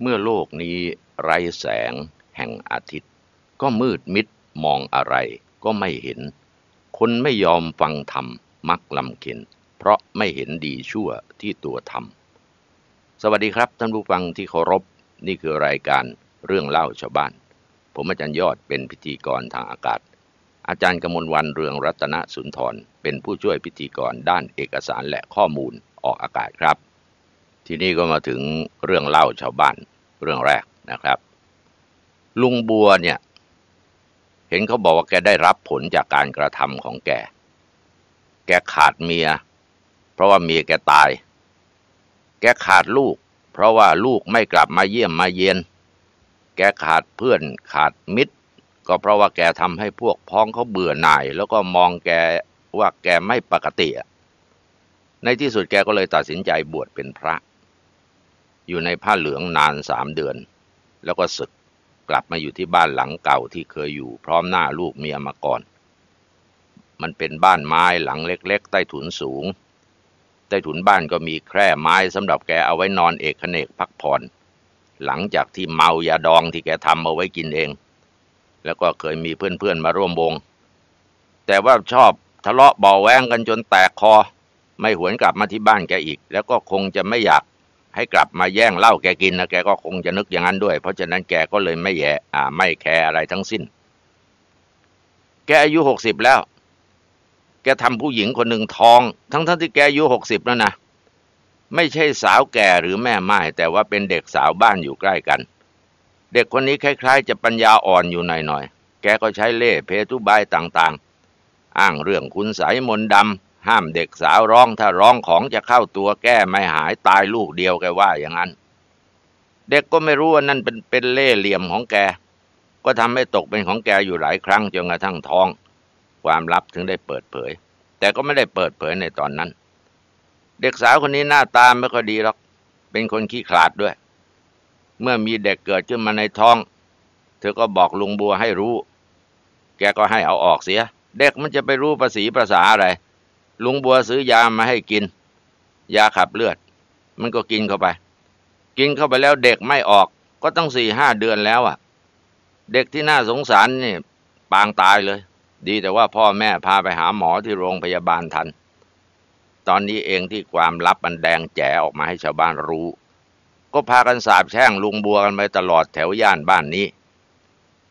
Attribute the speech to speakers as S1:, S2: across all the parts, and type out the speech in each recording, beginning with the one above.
S1: เมื่อโลกนี้ไร้แสง แห่งอาทิตย์ ก็มืดมิดมองอะไร ก็ไม่เห็น คนไม่ยอมฟังธรรมมักลำเขินเพราะไม่เห็นดีชั่วที่ตัวทำสวัสดีครับ ท่านผู้ฟังที่เคารพนี่คือรายการเรื่องเล่าชาวบ้าน ผมอาจารย์ยอดเป็นพิธีกรทางอากาศ อาจารย์กมลวันเรืองรัตนสุนทรเป็นผู้ช่วยพิธีกรด้านเอกสารและข้อมูลออกอากาศครับทีนี้ก็มาถึงเรื่องเล่าชาวบ้านเรื่องแรกนะครับ ลุงบัวเนี่ย เห็นเขาบอกว่าแกได้รับผลจากการกระทำของแก แกขาดเมีย เพราะว่าเมียแกตาย แกขาดลูก เพราะว่าลูกไม่กลับมาเยี่ยมมาเย็น แกขาดเพื่อนขาดมิตร ก็เพราะว่าแกทำให้พวกพ้องเขาเบื่อหน่ายแล้วก็มองแกว่าแกไม่ปกติในที่สุดแกก็เลยตัดสินใจบวชเป็นพระอยู่ในผ้าเหลืองนานสามเดือน แล้วก็ศึกกลับมาอยู่ที่บ้านหลังเก่าที่เคยอยู่พร้อมหน้าลูกเมียมาก่อนมันเป็นบ้านไม้หลังเล็กๆ ใต้ถุนสูง ใต้ถุนบ้านก็มีแคร่ไม้สำหรับแกเอาไว้นอนเอกเนกพักผ่อน หลังจากที่เมายาดองที่แกทำเอาไว้กินเอง แล้วก็เคยมีเพื่อนๆมาร่วมวง แต่ว่าชอบทะเลาะเบาแวงกันจนแตกคอไม่หวนกลับมาที่บ้านแกอีก แล้วก็คงจะไม่อยากให้กลับมาแย่งเหล้าแกกินนะแกก็คงจะนึกอย่างนั้นด้วย เพราะฉะนั้นแกก็เลยไม่แย่อ่า ไม่แคร์อะไรทั้งสิ้น แกอายุหกสิบแล้ว แกทำผู้หญิงคนหนึ่งท้องทั้งทั้งที่แกอายุหกสิบแล้วนะไม่ใช่สาวแก่หรือแม่ไม้แต่ว่าเป็นเด็กสาวบ้านอยู่ใกล้กัน เด็กคนนี้คล้ายๆ จะปัญญาอ่อนอยู่หน่อยๆแกก็ใช้เล่เพทุบายต่างๆ อ้างเรื่องคุณสายมนดำห้ามเด็กสาวร้องถ้าร้องของจะเข้าตัวแก้ไม่หายตายลูกเดียวแกว่าอย่างนั้น เด็กก็ไม่รู้ว่านั่นเป็นเป็นเล่เหลี่ยมของแก ก็ทำให้ตกเป็นของแกอยู่หลายครั้งจนกระทั่งท้อง ความลับถึงได้เปิดเผย แต่ก็ไม่ได้เปิดเผยในตอนนั้น เด็กสาวคนนี้หน้าตาไม่ค่อยดีหรอกเป็นคนขี้ขลาดด้วย เมื่อมีเด็กเกิดขึ้นมาในท้องเธอก็บอกลุงบัวให้รู้ แกก็ให้เอาออกเสีย เด็กมันจะไปรู้ภาษีภาษาอะไรลุงบัวซื้อยามาให้กิน ยาขับเลือด มันก็กินเข้าไป กินเข้าไปแล้วเด็กไม่ออกก็ต้องสี่ห้าเดือนแล้วอะ่ะ เด็กที่น่าสงสารนี่ปางตายเลย ดีแต่ว่าพ่อแม่พาไปหาหมอที่โรงพยาบาลทัน ตอนนี้เองที่ความลับมันแดงแจ๋ออกมาให้ชาวบ้านรู้ ก็พากันสาบแช่ง ลุงบัวกันไปตลอดแถวย่านบ้านนี้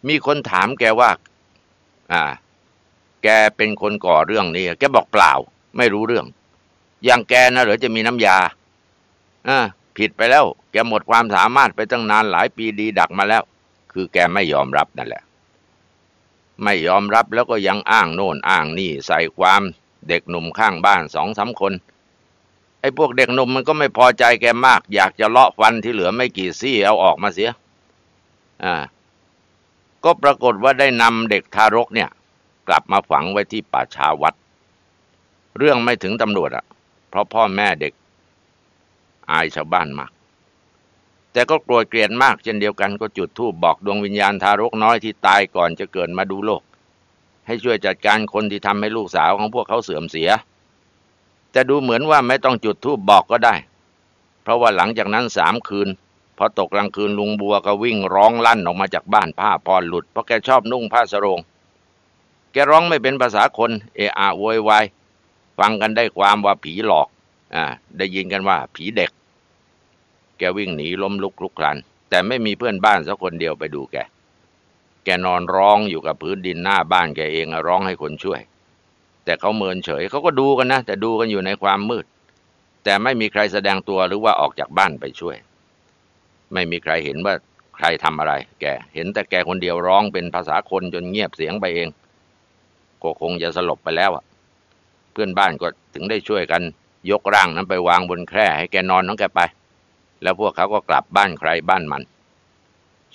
S1: มีคนถามแกว่า อ่า แกเป็นคนก่อเรื่องนี้แกบอกเปล่าไม่รู้เรื่อง อย่างแกนะหรือจะมีน้ำยาอ่าผิดไปแล้ว แกหมดความสามารถไปตั้งนานหลายปีดีดักมาแล้ว คือแกไม่ยอมรับนั่นแหละ ไม่ยอมรับแล้วก็ยังอ้างโน่นอ้างนี่ ใส่ความเด็กหนุ่มข้างบ้านสองสาคน ไอ้พวกเด็กหนุ่มมันก็ไม่พอใจแกมาก อยากจะเลาะฟันที่เหลือไม่กี่ซี่เอาออกมาเสีย อ่า ก็ปรากฏว่าได้นำเด็กทารกเนี่ย กลับมาฝังไว้ที่ป่าชาวัดเรื่องไม่ถึงตำรวจอะเพราะพ่อแม่เด็กอายชาวบ้านมาก แต่ก็กลัวเกลียดมากเช่นเดียวกันก็จุดธูปบอกดวงวิญญาณทารกน้อยที่ตายก่อนจะเกิดมาดูโลก ให้ช่วยจัดการคนที่ทำให้ลูกสาวของพวกเขาเสื่อมเสียแต่ดูเหมือนว่าไม่ต้องจุดธูปบอกก็ได้ เพราะว่าหลังจากนั้นสามคืน พอตกกลางคืนลุงบัวก็วิ่งร้องลั่นออกมาจากบ้านผ้าพรหลุดเพราะแกชอบนุ่งผ้าสรง แกร้องไม่เป็นภาษาคน เอะอะโวยวายฟังกันได้ความว่าผีหลอก อ่า ได้ยินกันว่าผีเด็ก แกวิ่งหนีล้มลุกลุกลันแต่ไม่มีเพื่อนบ้านสักคนเดียวไปดูแก แกนอนร้องอยู่กับพื้นดินหน้าบ้าน แกเองร้องให้คนช่วย แต่เขาเมินเฉย เขาก็ดูกันนะ แต่ดูกันอยู่ในความมืด แต่ไม่มีใครแสดงตัวหรือว่าออกจากบ้านไปช่วย ไม่มีใครเห็นว่าใครทำอะไร แก เห็นแต่แกคนเดียวร้องเป็นภาษาคนจนเงียบเสียงไปเอง ก็คงจะสลบไปแล้วอะพื่อนบ้านก็ถึงได้ช่วยกัน ยกร่างนั้นไปวางบนแคร่ให้แกนอนน้องแกไป แล้วพวกเขาก็กลับบ้านใครบ้านมัน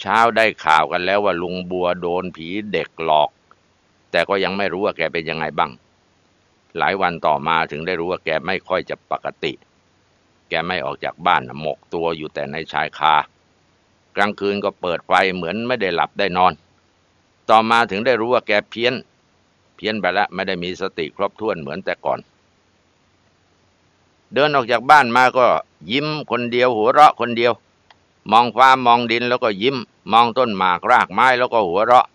S1: เช้าได้ข่าวกันแล้วว่าลุงบัวโดนผีเด็กหลอก แต่ก็ยังไม่รู้ว่าแกเป็นยังไงบ้าง หลายวันต่อมาถึงได้รู้ว่าแกไม่ค่อยจะปกติ แกไม่ออกจากบ้านหมกตัวอยู่แต่ในชายคา กลางคืนก็เปิดไฟเหมือนไม่ได้หลับได้นอน ต่อมาถึงได้รู้ว่าแกเพี้ยนเพี้ยนไปละไม่ได้มีสติครบถ้วนเหมือนแต่ก่อน เดินออกจากบ้านมาก็ยิ้มคนเดียว หัวเราะ คนเดียว มองฟ้ามองดินแล้วก็ยิ้มมองต้นหมากรากไม้ แล้วก็หัวเราะ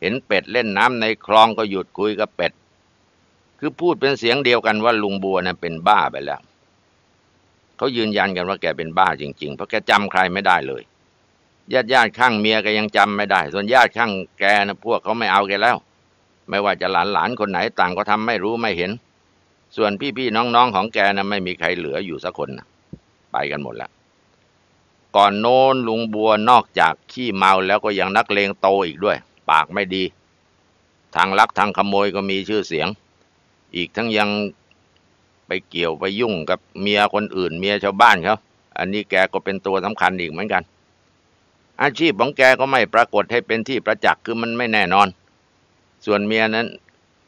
S1: เห็นเป็ดเล่นน้ำในคลองก็หยุดคุยกับเป็ด คือพูดเป็นเสียงเดียวกันว่าลุงบัวนะ่ะเป็นบ้าไปแล้วเขายืนยันกันว่าแกเป็นบ้าจริงๆเพราะแกจำใครไม่ได้เลย ญาติญาติข้างเมียก็ยังจำไม่ได้ ส่วนญาติข้างแกนะพวกเขาไม่เอาแกแล้วไม่ว่าจะหลานหลานคนไหนต่างก็ทำไม่รู้ไม่เห็น ส่วนพี่ๆ น้องๆ ของแกนะไม่มีใครเหลืออยู่สักคนนะไปกันหมดแล้ว ก่อนโน้นลุงบัวนอกจากขี้เมาแล้วก็ยังนักเลงโตอีกด้วย ปากไม่ดี ทางลักทางขโมยก็มีชื่อเสียง อีกทั้งยังไปเกี่ยวไปยุ่งกับเมียคนอื่น เมียชาวบ้านเขา อันนี้แกก็เป็นตัวสำคัญอีกเหมือนกัน อาชีพของแกก็ไม่ปรากฏให้เป็นที่ประจักษ์คือมันไม่แน่นอนส่วนเมียนั้น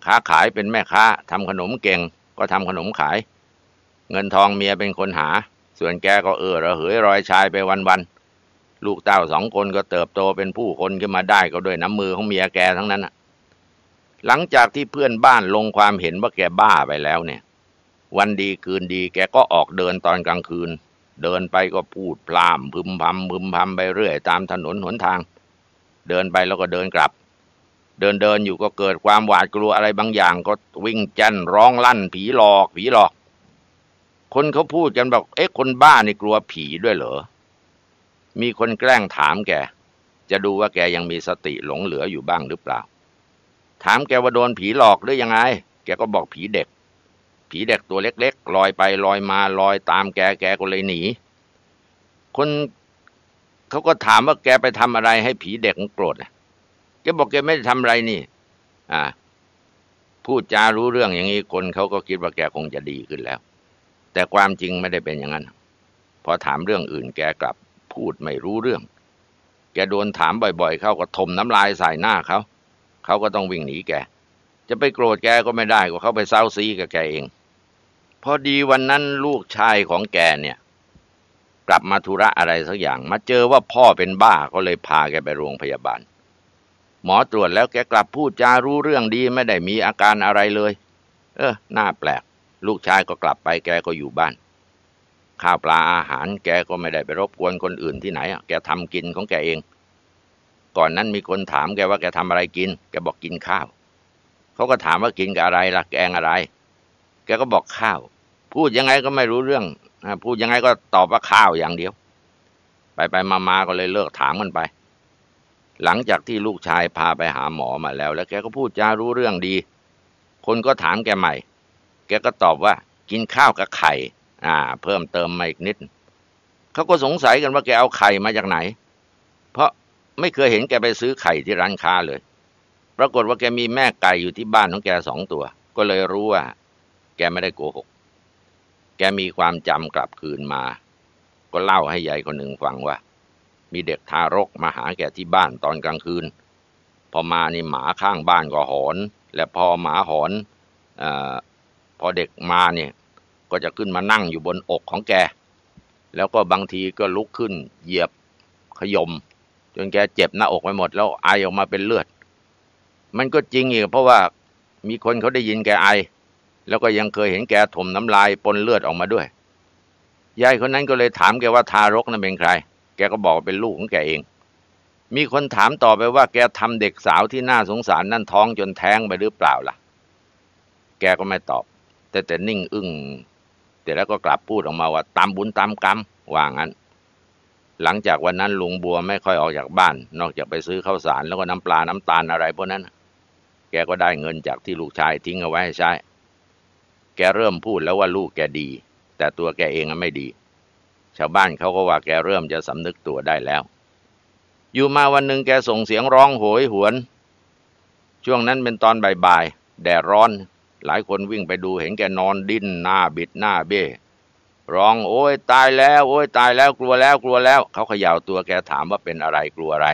S1: ค้าขายเป็นแม่ค้าทำขนมเก่งก็ทำขนมขาย เงินทองเมียเป็นคนหา ส่วนแกก็เออระเหยรอยชายไปวันๆลูกเต้าสองคนก็เติบโตเป็นผู้คนขึ้นมาได้ก็ด้วยน้ำมือของเมียแกทั้งนั้นหลังจากที่เพื่อนบ้านลงความเห็นว่าแกบ้าไปแล้วเนี่ย วันดีคืนดีแกก็ออกเดินตอนกลางคืน เดินไปก็พูดพราม พึมพำพึมพำไปเรื่อยตามถนนหนทาง เดินไปแล้วก็เดินกลับเดินเดินอยู่ก็เกิดความหวาดกลัวอะไรบางอย่าง ก็วิ่งจันร้องลั่น ผีหลอก ผีหลอก คนเขาพูดกันบอกเอ๊ะคนบ้านี่กลัวผีด้วยเหรอมีคนแกล้งถามแกจะดูว่าแกยังมีสติหลงเหลืออยู่บ้างหรือเปล่า ถามแกว่าโดนผีหลอกหรือยังไง แกก็บอกผีเด็ก ผีเด็กตัวเล็กๆลอยไป ลอยมา ลอยตาม แกแกก็เลยหนีคนเขาก็ถามว่าแกไปทำอะไรให้ผีเด็กโกรธนะแกบอกแกไม่ได้ทำอะไรนี่ อ่า พูดจารู้เรื่องอย่างนี้คนเขาก็คิดว่าแกคงจะดีขึ้นแล้ว แต่ความจริงไม่ได้เป็นอย่างนั้น พอถามเรื่องอื่นแกกลับ พูดไม่รู้เรื่อง แกโดนถามบ่อยๆ เขาก็ทมน้ำลายใส่หน้าเขา เขาก็ต้องวิ่งหนีแก จะไปโกรธแกก็ไม่ได้ ก็เขาไปเศร้าซีกับแกเอง พอดีวันนั้นลูกชายของแกเนี่ย กลับมาธุระอะไรสักอย่าง มาเจอว่าพ่อเป็นบ้าก็เลยพาแกไปโรงพยาบาลหมอตรวจแล้วแกกลับพูดจารู้เรื่องดีไม่ได้มีอาการอะไรเลย เออน่าแปลก ลูกชายก็กลับไปแกก็อยู่บ้าน ข้าวปลาอาหาร แกก็ไม่ได้ไปรบกวนคนอื่นที่ไหนอ่ะแกทำกินของแกเอง ก่อนนั้นมีคนถามแกว่าแกทำอะไรกินแกบอกกินข้าวเขาก็ถามว่ากินกับอะไรล่ะแกงอะไร แกก็บอกข้าว พูดยังไงก็ไม่รู้เรื่อง พูดยังไงก็ตอบว่าข้าวอย่างเดียวไปไปมามาก็เลยเลิกถามกันไปหลังจากที่ลูกชายพาไปหาหมอมาแล้วแล้วแกก็พูดจารู้เรื่องดี คนก็ถามแกใหม่ แกก็ตอบว่า กินข้าวกับไข่ อ่า เพิ่มเติมมาอีกนิดเขาก็สงสัยกันว่าแกเอาไข่มาจากไหน เพราะไม่เคยเห็นแกไปซื้อไข่ที่ร้านค้าเลยปรากฏว่าแกมีแม่ไก่อยู่ที่บ้านของแกสองตัว ก็เลยรู้ว่า แกไม่ได้โกหกแกมีความจำกลับคืนมา ก็เล่าให้ยายคนหนึ่งฟังว่ามีเด็กทารกมาหาแกที่บ้านตอนกลางคืน พอมานี่หมาข้างบ้านก็หอน และพอหมาหอนอพอเด็กมาเนี่ย ก็จะขึ้นมานั่งอยู่บนอกของแก แล้วก็บางทีก็ลุกขึ้น เหยียบขยม จนแกเจ็บหน้าอกไปหมด แล้วไอออกมาเป็นเลือด มันก็จริงอีกเพราะว่ามีคนเขาได้ยินแกไอ แล้วก็ยังเคยเห็นแกถมน้ำลายปนเลือดออกมาด้วย ยายคนนั้นก็เลยถามแกว่าทารกนั้นเป็นใครแกก็บอกเป็นลูกของแกเอง มีคนถามต่อไปว่า แกทำเด็กสาวที่น่าสงสารนั่นท้องจนแท้งไปหรือเปล่าล่ะ แกก็ไม่ตอบ แต่แต่นิ่งอึง้งแต่แล้วก็กลับพูดออกมาว่าตามบุญตามกรรมว่างั้น หลังจากวันนั้นลุงบัวไม่ค่อยออกจากบ้าน นอกจากไปซื้อข้าวสาร แล้วก็น้ำปลาน้ำตาลอะไรพวกนั้นแกก็ได้เงินจากที่ลูกชายทิ้งเอาไว้ใช้ แกเริ่มพูดแล้วว่าลูกแกดี แต่ตัวแกเองไม่ดีชาวบ้านเขาก็ว่าแกเริ่มจะสำนึกตัวได้แล้ว อยู่มาวันหนึ่งแกส่งเสียงร้องโหยหวน ช่วงนั้นเป็นตอนบ่ายๆ แดดร้อน หลายคนวิ่งไปดูเห็นแกนอนดิ้นหน้าบิดหน้าเบ้ร้องโอ้ยตายแล้ว โอ้ยตายแล้วกลัวแล้วกลัวแล้ว เขาเขย่าตัวแกถามว่าเป็นอะไรกลัวอะไร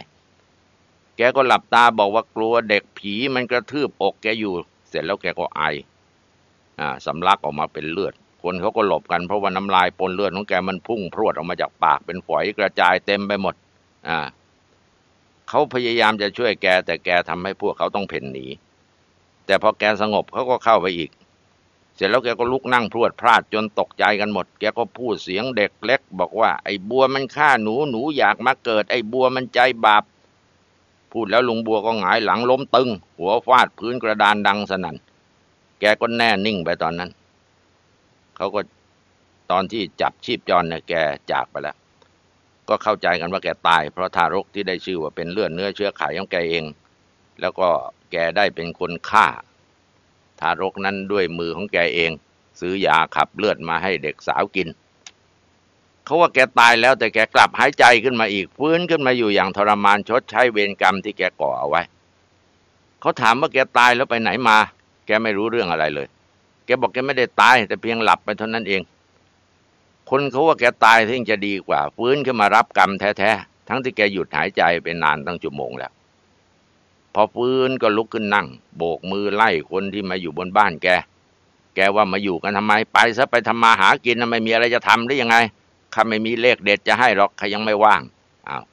S1: แกก็หลับตาบอกว่ากลัวเด็กผีมันกระทืบอกแกอยู่ เสร็จแล้วแกก็ไอ อ่าสำลักออกมาเป็นเลือดคนเขาก็หลบกันเพราะว่าน้ำลายปนเลือดของแกมันพุ่งพรวดออกมาจากปาก เป็นฝอยกระจายเต็มไปหมด อ่า เขาพยายามจะช่วยแก แต่แกทำให้พวกเขาต้องเพ่นหนี แต่พอแกสงบเขาก็เข้าไปอีก เสร็จแล้วแกก็ลุกนั่งพรวดพลาดจนตกใจกันหมด แกก็พูดเสียงเด็กเล็กบอกว่าไอ้บัวมันฆ่าหนูหนูอยากมาเกิด ไอ้บัวมันใจบาป พูดแล้วลุงบัวก็หงายหลังล้มตึง หัวฟาดพื้นกระดานดังสนั่นแกก็แน่นิ่งไปตอนนั้นเขาก็ตอนที่จับชีพจรเนี่ยแกจากไปแล้ว ก็เข้าใจกันว่าแกตายเพราะทารกที่ได้ชื่อว่าเป็นเลือดเนื้อเชื้อไขของแกเอง แล้วก็แกได้เป็นคนฆ่าทารกนั้นด้วยมือของแกเอง ซื้อ ยา ขับเลือดมาให้เด็กสาวกิน เขาว่าแกตายแล้วแต่แกกลับหายใจขึ้นมาอีกฟื้นขึ้นมาอยู่อย่างทรมานชดใช้เวรกรรมที่แกก่อเอาไว้เขาถามว่าแกตายแล้วไปไหนมา แกไม่รู้เรื่องอะไรเลยแกบอกแกไม่ได้ตาย แต่เพียงหลับไปเท่านั้นเอง คนเขาว่าแกตายถึงจะดีกว่า ฟื้นขึ้นมารับกรรมแท้ๆ ทั้งที่แกหยุดหายใจไปนานตั้งชั่วโมงแล้วพอฟื้นก็ลุกขึ้นนั่ง โบกมือไล่คนที่มาอยู่บนบ้านแกแกว่ามาอยู่กันทำไมไปซะไปทำมาหากินไม่มีอะไรจะทำได้ยังไงข้าไม่มีเลขเด็ดจะให้หรอกข้ายังไม่ว่างอ้าว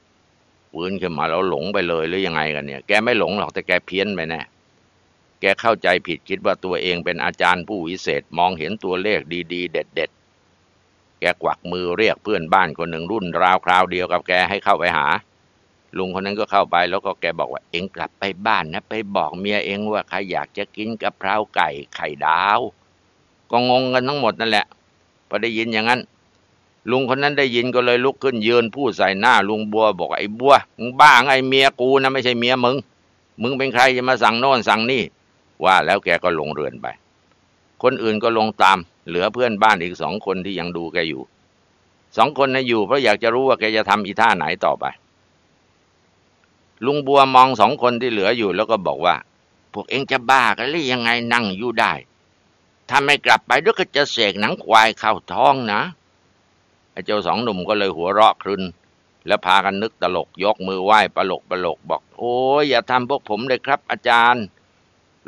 S1: ฟื้นขึ้นมาแล้วหลงไปเลยหรือยังไงกันเนี่ย แกไม่หลงหรอกแต่แกเพี้ยนไปแน่แกเข้าใจผิดคิดว่าตัวเองเป็นอาจารย์ผู้วิเศษมองเห็นตัวเลขดี ๆ เด็ดๆแกกวักมือเรียกเพื่อนบ้านคนหนึ่งรุ่น ราวคราวเดียวกับแกให้เข้าไปหา ลุงคนนั้นก็เข้าไปแล้วก็แกบอกว่าเองกลับไปบ้านนะ ไปบอกเมียเองว่าใครอยากจะกินกะเพราไก่ไข่ดาวก็งงกันทั้งหมดนั่นแหละพอได้ยินอย่างนั้นลุงคนนั้นได้ยินก็เลยลุกขึ้นยืนพูดใส่หน้าลุงบัว บอกไอ้บัวมึงบ้าไอ้เมียกูนะไม่ใช่เมียมึง มึงเป็นใครจะมาสั่งโน่นสั่งนี่ว่าแล้วแกก็ลงเรือนไป คนอื่นก็ลงตาม เหลือเพื่อนบ้านอีกสองคนที่ยังดูแกอยู่ สองคนนะอยู่เพราะอยากจะรู้ว่าแกจะทำอีท่าไหนต่อไป ลุงบัวมองสองคนที่เหลืออยู่แล้วก็บอกว่า พวกเองจะบ้ากันหรือยังไงนั่งอยู่ได้ถ้าไม่กลับไปด้วยก็จะเสกหนังควายเข้าท้องนะ ไอ้เจ้าสองหนุ่มก็เลยหัวเราะครึนแล้วพากันนึกตลก ยกมือไหว้ปลกปลกบอกโอ้ยอย่าทำพวกผมเลยครับ อาจารย์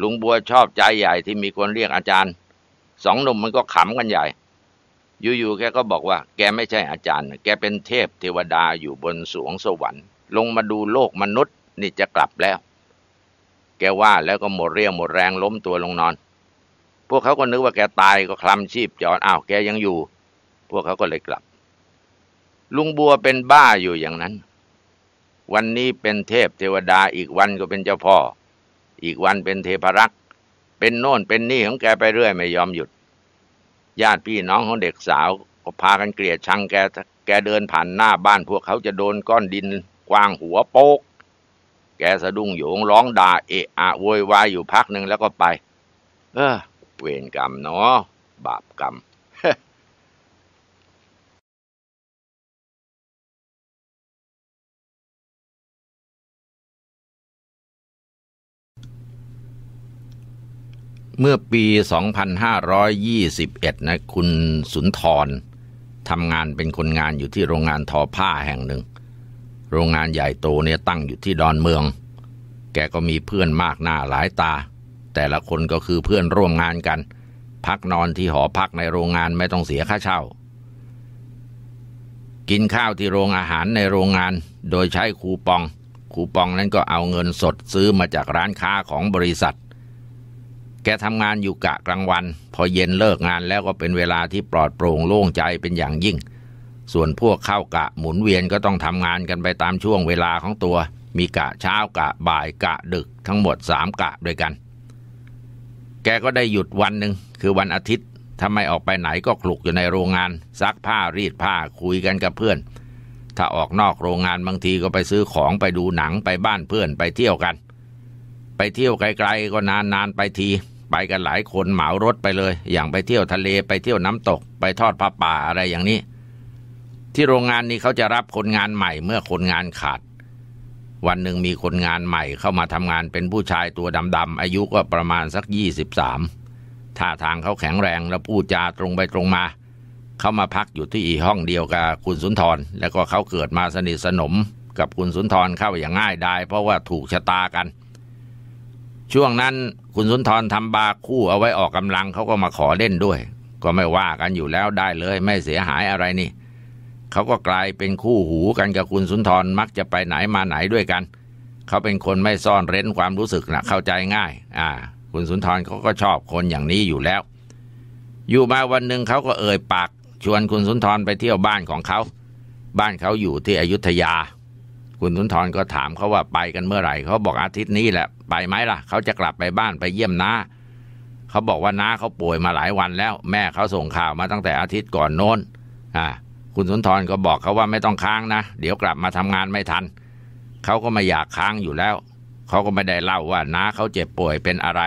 S1: ลุงบัวชอบใจใหญ่ที่มีคนเรียกอาจารย์ สองหนุ่มมันก็ขำกันใหญ่ อยู่ๆแกก็บอกว่า แกไม่ใช่อาจารย์แกเป็นเทพเทวดาอยู่บนสวงสวรรค์ ลงมาดูโลกมนุษย์ นี่จะกลับแล้ว แกว่าแล้วก็หมดเรี่ยวหมดแรงล้มตัวลงนอน พวกเขาก็นึกว่าแกตายก็คลำชีพจอดอ้าวแกยังอยู่ พวกเขาก็เลยกลับ ลุงบัวเป็นบ้าอยู่อย่างนั้น วันนี้เป็นเทพเทวดาอีกวันก็เป็นเจ้าพ่ออีกวันเป็นเทพรักษ์ เป็นโน่นเป็นนี่ของแกไปเรื่อย ไม่ยอมหยุด ญาติพี่น้องของเด็กสาว ก็พากันเกลียดชังแกแกเดินผ่านหน้าบ้านพวกเขาจะโดนก้อนดิน กวางหัวโปกแกสะดุ้งโยงร้องด่าเอะอะโวยวายอยู่พักหนึ่งแล้วก็ไป เออเวรกรรมเนาะบาปกรรมเมื่อปี 2521 นะคุณสุนทรทำงานเป็นคนงานอยู่ที่โรงงานทอผ้าแห่งหนึ่ง โรงงานใหญ่โตเนี่ยตั้งอยู่ที่ดอนเมือง แกก็มีเพื่อนมากหน้าหลายตา แต่ละคนก็คือเพื่อนร่วมงานกัน พักนอนที่หอพักในโรงงานไม่ต้องเสียค่าเช่า กินข้าวที่โรงอาหารในโรงงานโดยใช้คูปองคูปองนั้นก็เอาเงินสดซื้อมาจากร้านค้าของบริษัทแกทำงานอยู่กะกลางวัน พอเย็นเลิกงานแล้วก็เป็นเวลาที่ปลอดโปร่งโล่งใจเป็นอย่างยิ่ง ส่วนพวกเข้ากะหมุนเวียนก็ต้องทำงานกันไปตามช่วงเวลาของตัว มีกะเช้ากะบ่ายกะดึกทั้งหมดสามกะด้วยกัน แกก็ได้หยุดวันหนึ่งคือวันอาทิตย์ถ้าไม่ออกไปไหนก็คลุกอยู่ในโรงงาน ซักผ้ารีดผ้าคุยกันกับเพื่อน ถ้าออกนอกโรงงานบางทีก็ไปซื้อของไปดูหนังไปบ้านเพื่อนไปเที่ยวกัน ไปเที่ยวไกลๆก็นานๆไปทีไปกันหลายคนเหมารถไปเลย อย่างไปเที่ยวทะเลไปเที่ยวน้ำตกไปทอดผ้าป่าอะไรอย่างนี้ ที่โรงงานนี้เขาจะรับคนงานใหม่เมื่อคนงานขาด วันหนึ่งมีคนงานใหม่เข้ามาทำงานเป็นผู้ชายตัวดำๆอายุก็ประมาณสักยี่สิบสามท่าทางเขาแข็งแรงและพูดจาตรงไปตรงมา เขามาพักอยู่ที่อีห้องเดียวกับคุณสุนทร แล้วก็เขาเกิดมาสนิทสนม กับคุณสุนทรเข้าอย่างง่ายดายเพราะว่าถูกชะตากัน ช่วงนั้นคุณสุนทรทำบาคู่เอาไว้ออกกำลังเขาก็มาขอเล่นด้วย ก็ไม่ว่ากันอยู่แล้วได้เลย ไม่เสียหายอะไรนี่เขาก็กลายเป็นคู่หูกันกับคุณสุนทรมักจะไปไหนมาไหนด้วยกัน เขาเป็นคนไม่ซ่อนเร้นความรู้สึกนะเข้าใจง่ายอ่าคุณสุนทรเขาก็ชอบคนอย่างนี้อยู่แล้ว อยู่มาวันหนึ่งเขาก็เอ่ยปาก ชวนคุณสุนทรไปเที่ยวบ้านของเขา บ้านเขาอยู่ที่อยุธยาคุณสุนทรก็ถามเขาว่าไปกันเมื่อไหร่ เขาบอกอาทิตย์นี้แหละไปไหมล่ะ เขาจะกลับไปบ้านไปเยี่ยมน้าเขาบอกว่าน้าเขาป่วยมาหลายวันแล้ว แม่เขาส่งข่าวมาตั้งแต่อาทิตย์ก่อนโน้นอ่าคุณสุนทรก็บอกเขาว่าไม่ต้องค้างนะ เดี๋ยวกลับมาทำงานไม่ทัน เขาก็ไม่อยากค้างอยู่แล้ว เขาก็ไม่ได้เล่าว่าน้าเขาเจ็บป่วยเป็นอะไร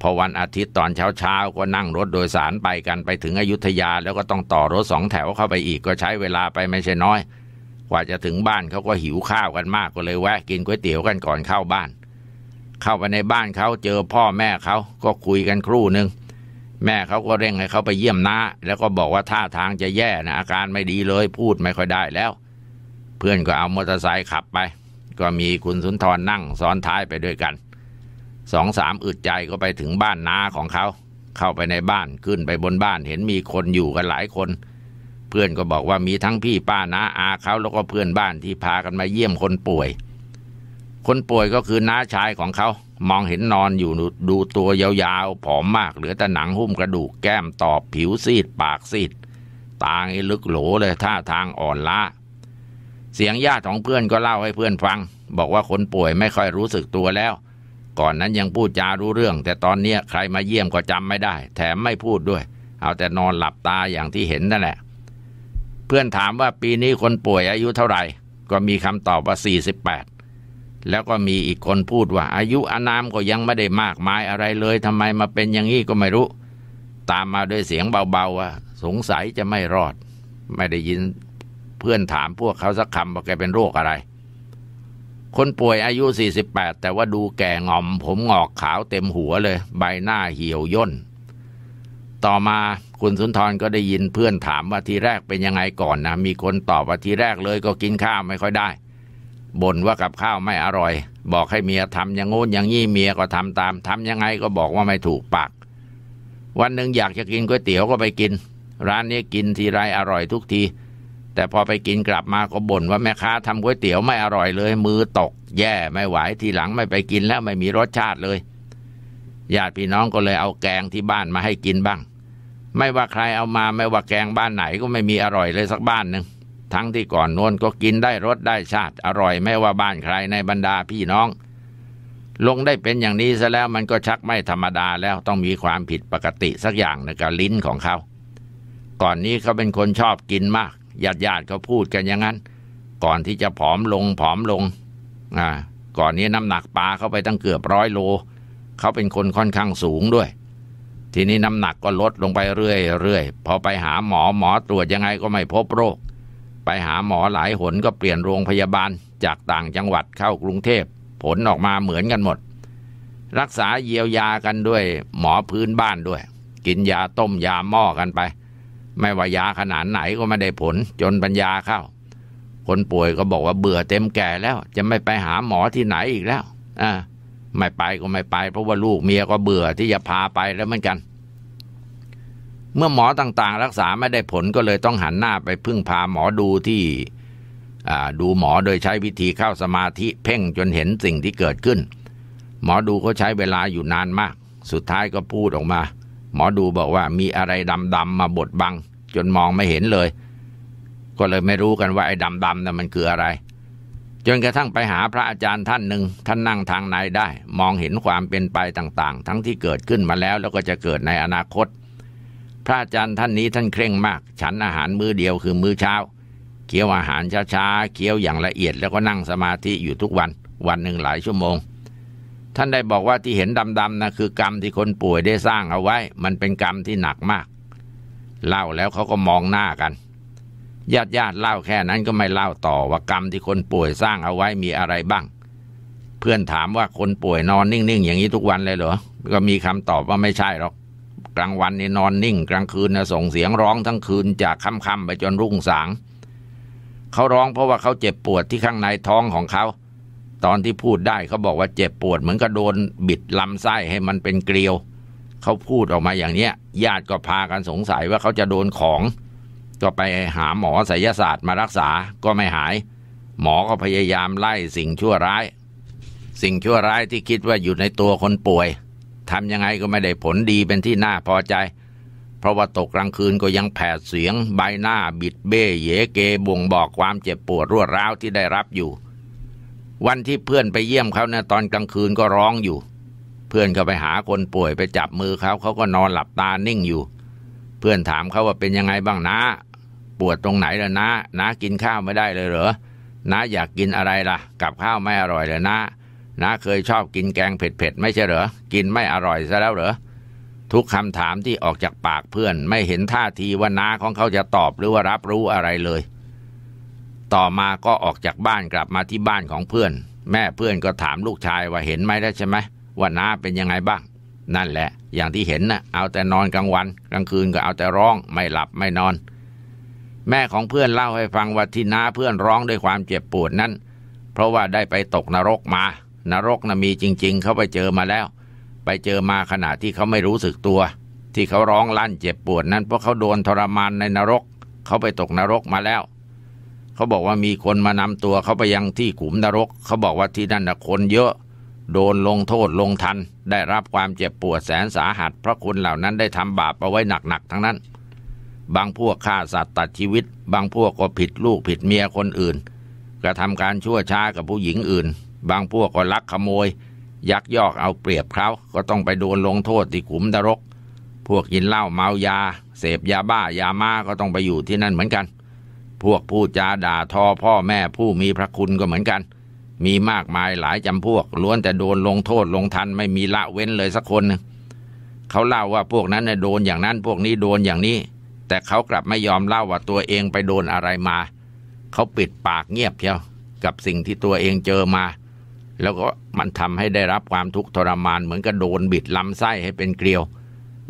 S1: พอวันอาทิตย์ตอนเช้าๆก็นั่งรถโดยสารไปกันไปถึงอยุธยา แล้วก็ต้องต่อรถสองแถวเข้าไปอีกก็ใช้เวลาไปไม่ใช่น้อยกว่าจะถึงบ้านเขาก็หิวข้าวกันมากก็เลยแวะกินก๋วยเตี๋ยวกันก่อนเข้าบ้าน เข้าไปในบ้านเขาเจอพ่อแม่เขาก็คุยกันครู่หนึ่งแม่เขาก็เร่งให้เขาไปเยี่ยมน้าแล้วก็บอกว่าท่าทางจะแย่นะอาการไม่ดีเลยพูดไม่ค่อยได้แล้ว เพื่อนก็เอามอเตอร์ไซค์ขับไป ก็มีคุณสุนทรนั่งซ้อนท้ายไปด้วยกัน สองสามอึดใจก็ไปถึงบ้านน้าของเขาเข้าไปในบ้านขึ้นไปบนบ้านเห็นมีคนอยู่กันหลายคนเพื่อนก็บอกว่ามีทั้งพี่ป้าน้าอาเขาแล้วก็เพื่อนบ้านที่พากันมาเยี่ยมคนป่วย คนป่วยก็คือน้าชายของเขา มองเห็นนอนอยู่ดูตัวยาวๆ ผอมมาก เหลือแต่หนังหุ้มกระดูกแก้มตอบผิวซีดปากซีดตาไอ้ลึกโหลเลยท่าทางอ่อนล้า เสียงญาติของเพื่อนก็เล่าให้เพื่อนฟัง บอกว่าคนป่วยไม่ค่อยรู้สึกตัวแล้ว ก่อนนั้นยังพูดจารู้เรื่อง แต่ตอนเนี้ใครมาเยี่ยมก็จำไม่ได้ แถมไม่พูดด้วย เอาแต่นอนหลับตาอย่างที่เห็นนั่นแหละเพื่อนถามว่าปีนี้คนป่วยอายุเท่าไหร่ ก็มีคำตอบว่า48แล้วก็มีอีกคนพูดว่า อายุอานามก็ยังไม่ได้มากมายอะไรเลยทำไมมาเป็นอย่างนี้ก็ไม่รู้ ตามมาด้วยเสียงเบาๆว่าสงสัยจะไม่รอด ไม่ได้ยินเพื่อนถามพวกเขาสักคำว่าแกเป็นโรคอะไร คนป่วยอายุ 48 แต่ว่าดูแก่งอม ผมหงอกขาวเต็มหัวเลยใบหน้าเหี่ยวย่นต่อมาคุณสุนทรก็ได้ยินเพื่อนถามว่าทีแรกเป็นยังไงก่อนนะ มีคนตอบว่าทีแรกเลยก็กินข้าวไม่ค่อยได้ บ่นว่ากับข้าวไม่อร่อย บอกให้เมียทำอย่างงู้นอย่างนี้ เมียก็ทำตามทำยังไงก็บอกว่าไม่ถูกปาก วันหนึ่งอยากจะกินก๋วยเตี๋ยวก็ไปกิน ร้านนี้กินทีไรอร่อยทุกที แต่พอไปกินกลับมาก็บ่นว่าแม่ค้าทำก๋วยเตี๋ยวไม่อร่อยเลย มือตก แย่ไม่ไหว ทีหลังไม่ไปกินแล้วไม่มีรสชาติเลย ญาติพี่น้องก็เลยเอาแกงที่บ้านมาให้กินบ้างไม่ว่าใครเอามาไม่ว่าแกงบ้านไหนก็ไม่มีอร่อยเลยสักบ้านหนึ่งทั้งที่ก่อนนวนก็กินได้รสได้ชาติอร่อยไม่ว่าบ้านใครในบรรดาพี่น้อง ลงได้เป็นอย่างนี้ซะแล้วมันก็ชักไม่ธรรมดาแล้วต้องมีความผิดปกติสักอย่างในการลิ้นของเขา ก่อนนี้เขาเป็นคนชอบกินมากญาติญาติเขาพูดกันอย่างนั้น ก่อนที่จะผอมลงผอมลงอ่าก่อนนี้น้ำหนักปลาเข้าไปตั้งเกือบร้อยโลเขาเป็นคนค่อนข้างสูงด้วยทีนี้น้ำหนักก็ลดลงไปเรื่อยๆพอไปหาหมอหมอตรวจยังไงก็ไม่พบโรค ไปหาหมอหลายหนก็เปลี่ยนโรงพยาบาล จากต่างจังหวัดเข้ากรุงเทพผลออกมาเหมือนกันหมด รักษาเยียวยากันด้วยหมอพื้นบ้านด้วย กินยาต้มยาหม้อกันไป ไม่ว่ายาขนาดไหนก็ไม่ได้ผลจนปัญญาเข้า คนป่วยก็บอกว่าเบื่อเต็มแก่แล้ว จะไม่ไปหาหมอที่ไหนอีกแล้วอ่าไม่ไปก็ไม่ไปเพราะว่าลูกเมียก็เบื่อที่จะพาไปแล้วเหมือนกัน เมื่อหมอต่างๆ รักษาไม่ได้ผลก็เลยต้องหันหน้าไปพึ่งพาหมอดูที่ดูหมอโดยใช้วิธีเข้าสมาธิเพ่งจนเห็นสิ่งที่เกิดขึ้น หมอดูเขาใช้เวลาอยู่นานมาก สุดท้ายก็พูดออกมา หมอดูบอกว่ามีอะไรดำ ๆมาบดบังจนมองไม่เห็นเลย ก็เลยไม่รู้กันว่าไอ้ดำๆนั่นมันคืออะไรจนกระทั่งไปหาพระอาจารย์ท่านหนึ่ง ท่านนั่งทางในได้ มองเห็นความเป็นไปต่าง ๆ ทั้งที่เกิดขึ้นมาแล้วแล้วก็จะเกิดในอนาคต พระอาจารย์ท่านนี้ท่านเคร่งมาก ฉันอาหารมื้อเดียวคือมื้อเช้า เคี้ยวอาหารช้าๆเคี้ยวอย่างละเอียดแล้วก็นั่งสมาธิอยู่ทุกวัน วันหนึ่งหลายชั่วโมง ท่านได้บอกว่าที่เห็นดำๆนะคือ กรรมที่คนป่วยได้สร้างเอาไว้ มันเป็นกรรมที่หนักมากเล่าแล้วเขาก็มองหน้ากันญาติญาติเล่าแค่นั้นก็ไม่เล่า ต่อว่ากรรมที่คนป่วยสร้างเอาไว้มีอะไรบ้าง เพื่อนถามว่าคนป่วยนอนนิ่ง ๆ อย่างนี้ ทุกวันเลยเหรอ ก็มีคำตอบว่าไม่ใช่หรอกกลางวันนี่นอนนิ่ง กลางคืนนะส่งเสียงร้องทั้งคืนจากค่ำๆไปจนรุ่งสาง เขาร้องเพราะว่าเขาเจ็บปวดที่ข้างในท้องของเขา ตอนที่พูดได้เขาบอกว่าเจ็บปวดเหมือนกับโดนบิดลำไส้ให้มันเป็นเกลียว เขาพูดออกมาอย่างเนี้ย ญาติก็พากันสงสัยว่าเขาจะโดนของก็ไปหาหมอศสยศาสตร์มารักษาก็ไม่หาย หมอก็พยายามไล่สิ่งชั่วร้าย สิ่งชั่วร้ายที่คิดว่าอยู่ในตัวคนป่วยทำยังไงก็ไม่ได้ผลดีเป็นที่น่าพอใจ เพราะว่าตกกลางคืนก็ยังแผดเสียงใบหน้าบิดเบ้เยเกบ่งบอกความเจ็บปวดรวดร้าวที่ได้รับอยู่ วันที่เพื่อนไปเยี่ยมเขาเนี่ยตอนกลางคืนก็ร้องอยู่ เพื่อนก็ไปหาคนป่วยไปจับมือเขาเขาก็นอนหลับตานิ่งอยู่ เพื่อนถามเขาว่าเป็นยังไงบ้างนะปวดตรงไหนเลยนะนะกินข้าวไม่ได้เลยเหรอ นะอยากกินอะไรล่ะ กับข้าวไม่อร่อยเลยนะ นะเคยชอบกินแกงเผ็ดๆ ไม่ใช่เหรอ กินไม่อร่อยซะแล้วเหรอ ทุกคำถามที่ออกจากปากเพื่อน ไม่เห็นท่าทีว่าน้าของเขาจะตอบหรือว่ารับรู้อะไรเลย ต่อมาก็ออกจากบ้านกลับมาที่บ้านของเพื่อน แม่เพื่อนก็ถามลูกชายว่าเห็นไหมได้ใช่ไหมว่าน้าเป็นยังไงบ้าง นั่นแหละ อย่างที่เห็นนะ่ะเอาแต่นอนกลางวัน กลางคืนก็เอาแต่ร้องไม่หลับไม่นอนแม่ของเพื่อนเล่าให้ฟังว่าที่น้าเพื่อนร้องด้วยความเจ็บปวดนั้น เพราะว่าได้ไปตกนรกมา นรกนะ่ะมีจริงๆเขาไปเจอมาแล้ว ไปเจอมาขณะที่เขาไม่รู้สึกตัว ที่เขาร้องลั่นเจ็บปวดนั้น เพราะเขาโดนทรมานในนรกเขาไปตกนรกมาแล้วเขาบอกว่ามีคนมานำตัวเขาไปยังที่ขุมนรกเขาบอกว่าที่นั่นนะคนเยอะโดนลงโทษลงทัน ได้รับความเจ็บปวดแสนสาหัสเพราะคนเหล่านั้นได้ทำบาปเอาไว้หนักๆทั้งนั้นบางพวกฆ่าสัตว์ตัดชีวิต บางพวกก็ผิดลูกผิดเมียคนอื่นกระทำการชั่วช้ากับผู้หญิงอื่น บางพวกก็ลักขโมยยักยอกเอาเปรียบเขา ก็ต้องไปโดนลงโทษที่ขุมนรก พวกกินเหล้าเมายา เสพยาบ้ายามาก็ต้องไปอยู่ที่นั่นเหมือนกัน พวกผู้จาด่าทอพ่อแม่ผู้มีพระคุณก็เหมือนกัน มีมากมายหลายจำพวก ล้วนแต่โดนลงโทษลงทันไม่มีละเว้นเลยสักคน เขาเล่าว่าพวกนั้นโดนอย่างนั้นพวกนี้โดนอย่างนี้แต่เขากลับไม่ยอมเล่าว่าตัวเองไปโดนอะไรมา เขาปิดปากเงียบเพียวกับสิ่งที่ตัวเองเจอมา แล้วก็มันทำให้ได้รับความทุกข์ทรมานเหมือนกับโดนบิดลำไส้ให้เป็นเกลียว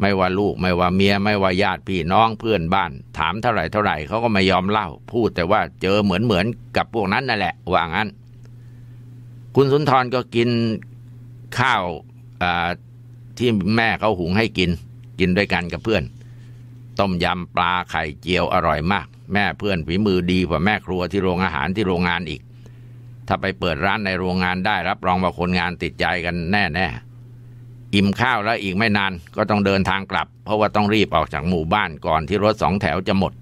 S1: ไม่ว่าลูกไม่ว่าเมียไม่ว่าญาติพี่น้องเพื่อนบ้าน ถามเท่าไหร่เท่าไหร่เขาก็ไม่ยอมเล่า พูดแต่ว่าเจอเหมือนเหมือนกับพวกนั้นนั่นแหละ ว่างั้น คุณสุนทรก็กินข้าวที่แม่เขาหุงให้กินกินด้วยกันกับเพื่อนต้มยำปลาไข่เจียวอร่อยมาก แม่เพื่อนฝีมือดีกว่าแม่ครัวที่โรงอาหาร ที่โรงงานอีก ถ้าไปเปิดร้านในโรงงานได้รับรองว่าคนงานติดใจกันแน่แน่อิ่มข้าวแล้วอีกไม่นานก็ต้องเดินทางกลับ เพราะว่าต้องรีบออกจากหมู่บ้านก่อนที่รถสองแถวจะหมด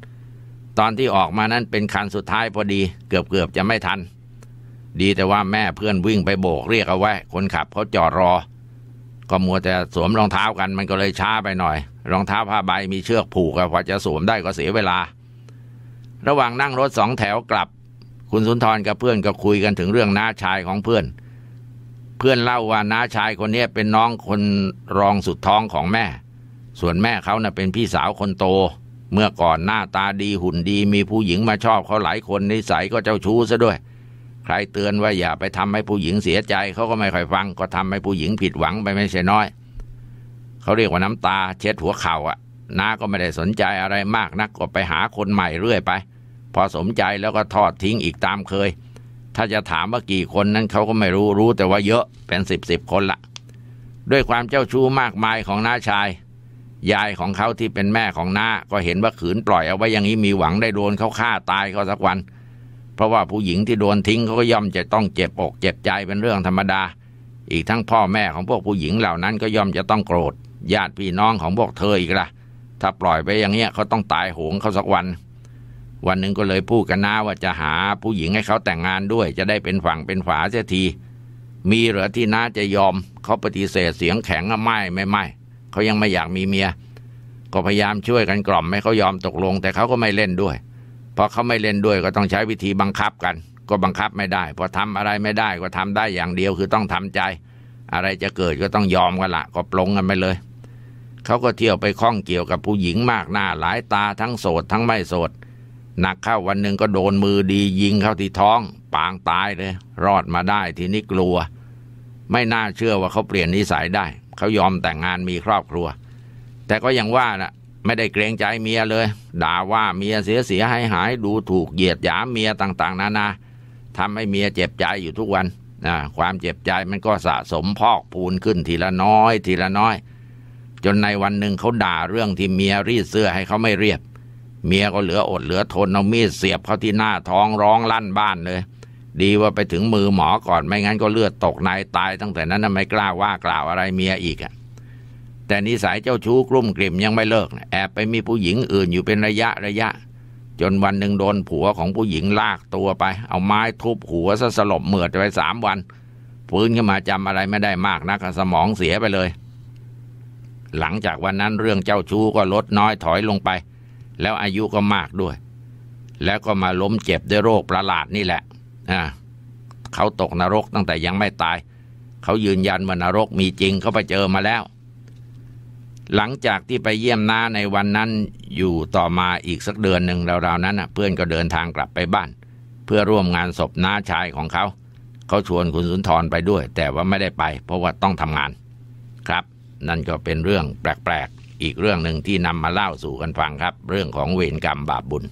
S1: ตอนที่ออกมานั้นเป็นคันสุดท้ายพอดีเกือบเกือบจะไม่ทันดีแต่ว่าแม่เพื่อนวิ่งไปโบกเรียกเอาไว้ คนขับเขาจอดรอก็มัวแต่สวมรองเท้ากัน มันก็เลยช้าไปหน่อย รองเท้าผ้าใบมีเชือกผูกกว่าจะสวมได้ก็เสียเวลา ระหว่างนั่งรถสองแถวกลับ คุณสุนทรกับเพื่อนก็คุยกันถึงเรื่องน้าชายของเพื่อน เพื่อนเล่าว่าน้าชายคนนี้เป็นน้องคนรองสุดท้องของแม่ ส่วนแม่เขานะ่ะเป็นพี่สาวคนโต เมื่อก่อนหน้าตาดีหุ่นดีมีผู้หญิงมาชอบเขาหลายคนนิสัยก็เจ้าชู้ซะด้วยใครเตือนว่าอย่าไปทำให้ผู้หญิงเสียใจเขาก็ไม่ค่อยฟัง ก็ทำให้ผู้หญิงผิดหวังไปไม่ใช่น้อยเขาเรียกว่าน้ำตาเช็ดหัวเข่าอ่ะน้าก็ไม่ได้สนใจอะไรมากนักก็ไปหาคนใหม่เรื่อยไป พอสมใจแล้วก็ทอดทิ้งอีกตามเคย ถ้าจะถามว่ากี่คนนั้นเขาก็ไม่รู้รู้แต่ว่าเยอะเป็นสิบสิบคนละด้วยความเจ้าชู้มากมายของน้าชาย ยายของเขาที่เป็นแม่ของน้าก็เห็นว่าขืนปล่อยเอาไว้อย่างนี้มีหวังได้โดนเขาฆ่าตายก็สักวันเพราะว่าผู้หญิงที่โดนทิ้งเขาก็ย่อมจะต้องเจ็บอกเจ็บใจเป็นเรื่องธรรมดา อีกทั้งพ่อแม่ของพวกผู้หญิงเหล่านั้นก็ย่อมจะต้องโกรธญาติพี่น้องของพวกเธออีกละ่ะถ้าปล่อยไปอย่างเงี้ยเขาต้องตายโหงเขาสักวัน วันหนึ่งก็เลยพูดกันนะว่าจะหาผู้หญิงให้เขาแต่งงานด้วย จะได้เป็นฝั่งเป็นฝาเสียที มีเหรอที่น้าจะยอมเขาปฏิเสธเสียงแข็งอะไม่ไม่ไม่เขายังไม่อยากมีเมีย ก็พยายามช่วยกันกล่อมให้เขายอมตกลง แต่เขาก็ไม่เล่นด้วยพอเขาไม่เล่นด้วยก็ต้องใช้วิธีบังคับกัน ก็บังคับไม่ได้พอทำอะไรไม่ได้ก็ทำได้อย่างเดียวคือต้องทำใจ อะไรจะเกิดก็ต้องยอมกันละก็ปลงกันไปเลยเขาก็เที่ยวไปข้องเกี่ยวกับผู้หญิงมากหน้าหลายตาทั้งโสดทั้งไม่โสดหนักเข้าวันหนึ่งก็โดนมือดี ยิงเข้าที่ท้อง ปางตายเลยรอดมาได้ทีนี้กลัว ไม่น่าเชื่อว่าเขาเปลี่ยนนิสัยได้เขายอมแต่งงานมีครอบครัว แต่ก็ยังว่านะไม่ได้เกรงใจเมียเลย ด่าว่าเมียเสียเสียหายหายดูถูกเหยียดหยามเมียต่างๆนานาทำให้เมียเจ็บใจอยู่ทุกวันนะความเจ็บใจมันก็สะสมพอกพูนขึ้น ทีละน้อยทีละน้อย จนในวันหนึ่งเขาด่าเรื่องที่เมียรีดเสื้อให้เขาไม่เรียบ เมียก็เหลืออดเหลือทนเอามีดเสียบเขาที่หน้าท้องร้องลั่นบ้านเลยดีว่าไปถึงมือหมอก่อนไม่งั้นก็เลือดตกในตายตั้งแต่นั้นไม่กล้าว่ากล่าวอะไรเมียอีกอ่ะแต่นิสัยเจ้าชู้กลุ่มกลิ่มยังไม่เลิกแอบไปมีผู้หญิงอื่นอยู่เป็นระยะระยะ จนวันหนึ่งโดนผัวของผู้หญิงลากตัวไป เอาไม้ทุบหัวซะสลบเหมือดไปสามวันฟื้นขึ้นมาจำอะไรไม่ได้มากนักสมองเสียไปเลย หลังจากวันนั้นเรื่องเจ้าชู้ก็ลดน้อยถอยลงไป แล้วอายุก็มากด้วย แล้วก็มาล้มเจ็บด้วยโรคประหลาดนี่แหละอ่าเขาตกนรกตั้งแต่ยังไม่ตาย เขายืนยันว่านรกมีจริงเขาไปเจอมาแล้วหลังจากที่ไปเยี่ยมน้าในวันนั้นอยู่ต่อมาอีกสักเดือนหนึ่งราวๆนั้นเพื่อนก็เดินทางกลับไปบ้านเพื่อร่วมงานศพน้าชายของเขา เขาชวนคุณสุนทรไปด้วย แต่ว่าไม่ได้ไปเพราะว่าต้องทำงานครับ นั่นก็เป็นเรื่องแปลกๆอีกเรื่องหนึ่งที่นำมาเล่าสู่กันฟังครับ เรื่องของเวรกรรมบาปบุญ